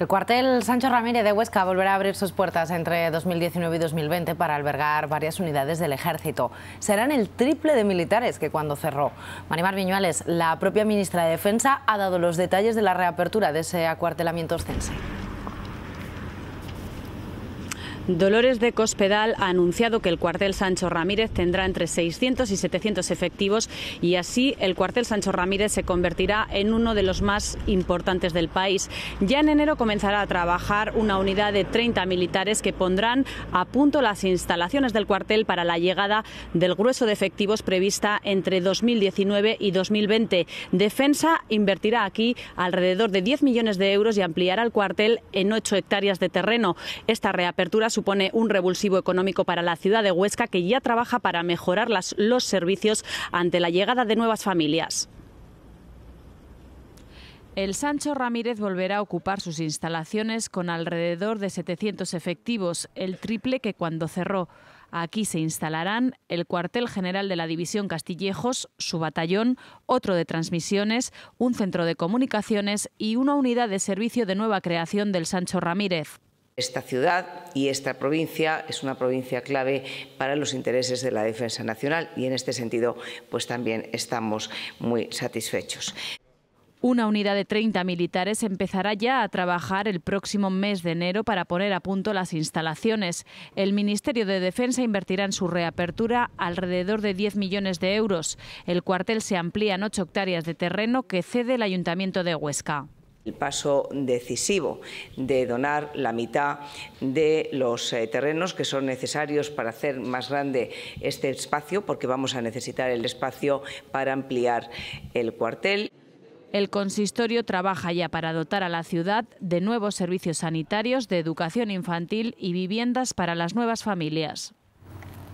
El cuartel Sancho Ramírez de Huesca volverá a abrir sus puertas entre 2019 y 2020 para albergar varias unidades del ejército. Serán el triple de militares que cuando cerró. Marimar Viñuales, la propia ministra de Defensa, ha dado los detalles de la reapertura de ese acuartelamiento ostense. Dolores de Cospedal ha anunciado que el cuartel Sancho Ramírez tendrá entre 600 y 700 efectivos y así el cuartel Sancho Ramírez se convertirá en uno de los más importantes del país. Ya en enero comenzará a trabajar una unidad de 30 militares que pondrán a punto las instalaciones del cuartel para la llegada del grueso de efectivos prevista entre 2019 y 2020. Defensa invertirá aquí alrededor de 10 millones de euros y ampliará el cuartel en 8 hectáreas de terreno. Esta reapertura supone un revulsivo económico para la ciudad de Huesca, que ya trabaja para mejorar los servicios ante la llegada de nuevas familias. El Sancho Ramírez volverá a ocupar sus instalaciones con alrededor de 700 efectivos, el triple que cuando cerró. Aquí se instalarán el cuartel general de la División Castillejos, su batallón, otro de transmisiones, un centro de comunicaciones y una unidad de servicio de nueva creación del Sancho Ramírez. Esta ciudad y esta provincia es una provincia clave para los intereses de la defensa nacional y en este sentido pues también estamos muy satisfechos. Una unidad de 30 militares empezará ya a trabajar el próximo mes de enero para poner a punto las instalaciones. El Ministerio de Defensa invertirá en su reapertura alrededor de 10 millones de euros. El cuartel se amplía en 8 hectáreas de terreno que cede el Ayuntamiento de Huesca el paso decisivo de donar la mitad de los eh, terrenos que son necesarios para hacer más grande este espacio, porque vamos a necesitar el espacio para ampliar el cuartel. El consistorio trabaja ya para dotar a la ciudad de nuevos servicios sanitarios, de educación infantil y viviendas para las nuevas familias.